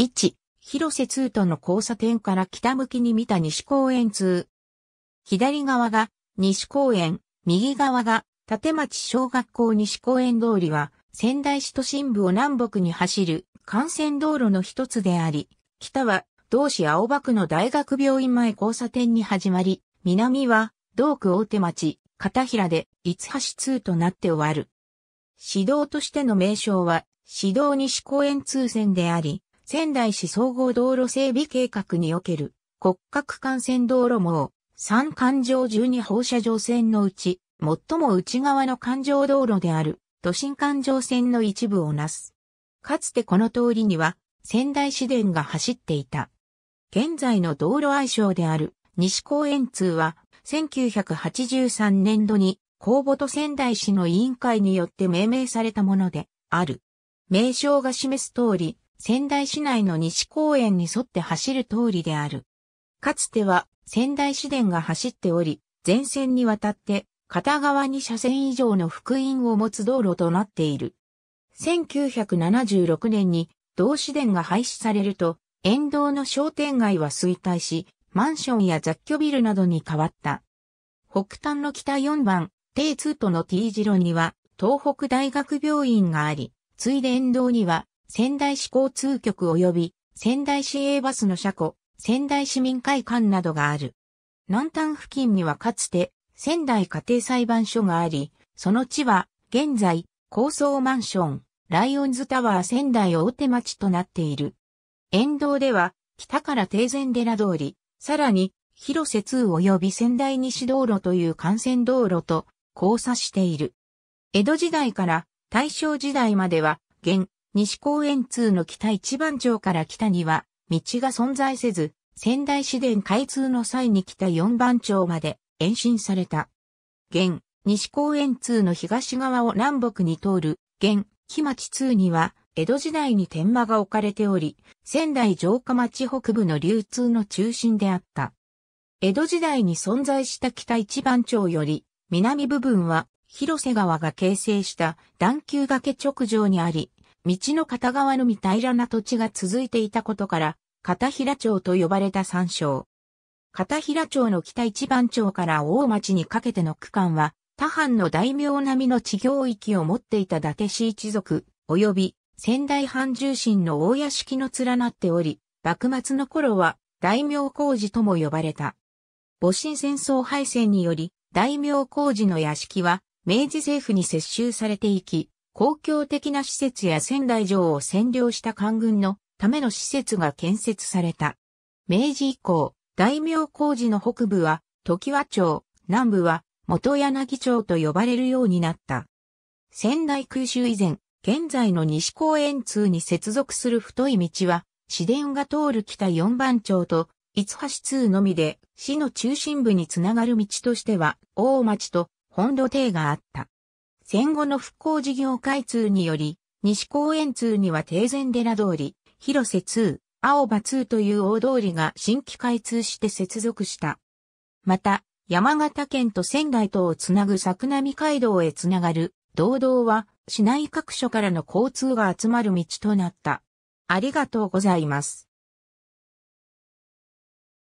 1、広瀬通との交差点から北向きに見た西公園通。左側が西公園、右側が立町小学校西公園通りは仙台市都心部を南北に走る幹線道路の一つであり、北は同市青葉区の大学病院前交差点に始まり、南は同区大手町、片平で五橋通となって終わる。市道としての名称は、市道西公園通線であり、仙台市総合道路整備計画における骨格幹線道路網、三環状12放射状線のうち、最も内側の環状道路である都心環状線の一部をなす。かつてこの通りには仙台市電が走っていた。現在の道路愛称である西公園通は1983年度に公募と仙台市の委員会によって命名されたものである。名称が示す通り、仙台市内の西公園に沿って走る通りである。かつては仙台市電が走っており、全線にわたって片側に車線以上の福音を持つ道路となっている。1976年に同市電が廃止されると、沿道の商店街は衰退し、マンションや雑居ビルなどに変わった。北端の北4番、T2 との T 字路には、東北大学病院があり、ついで沿道には、仙台市交通局及び仙台市営バスの車庫、仙台市民会館などがある。南端付近にはかつて仙台家庭裁判所があり、その地は現在高層マンション、ライオンズタワー仙台大手町となっている。沿道では北から定前寺通り、さらに広瀬通及び仙台西道路という幹線道路と交差している。江戸時代から大正時代までは現西公園通の北一番町から北には、道が存在せず、仙台市電開通の際に北四番町まで延伸された。現、西公園通の東側を南北に通る、現、木町通には、江戸時代に天馬が置かれており、仙台城下町北部の流通の中心であった。江戸時代に存在した北一番町より、南部分は広瀬川が形成した段丘崖直上にあり、道の片側のみ平らな土地が続いていたことから、片平町と呼ばれた山椒。片平町の北一番町から大町にかけての区間は、他藩の大名並みの地行域を持っていた伊達市一族、及び仙台藩重臣の大屋敷の連なっており、幕末の頃は大名工事とも呼ばれた。戊辰戦争敗戦により、大名工事の屋敷は明治政府に接収されていき、公共的な施設や仙台城を占領した官軍のための施設が建設された。明治以降、大名工事の北部は、時和町、南部は、元柳町と呼ばれるようになった。仙台空襲以前、現在の西公園通に接続する太い道は、市電が通る北四番町と、五橋通のみで、市の中心部につながる道としては、大町と本土邸があった。戦後の復興事業開通により、西公園通には定前寺通り、広瀬通、青葉通という大通りが新規開通して接続した。また、山形県と仙台とをつなぐ作並街道へつながる、道道は市内各所からの交通が集まる道となった。ありがとうございます。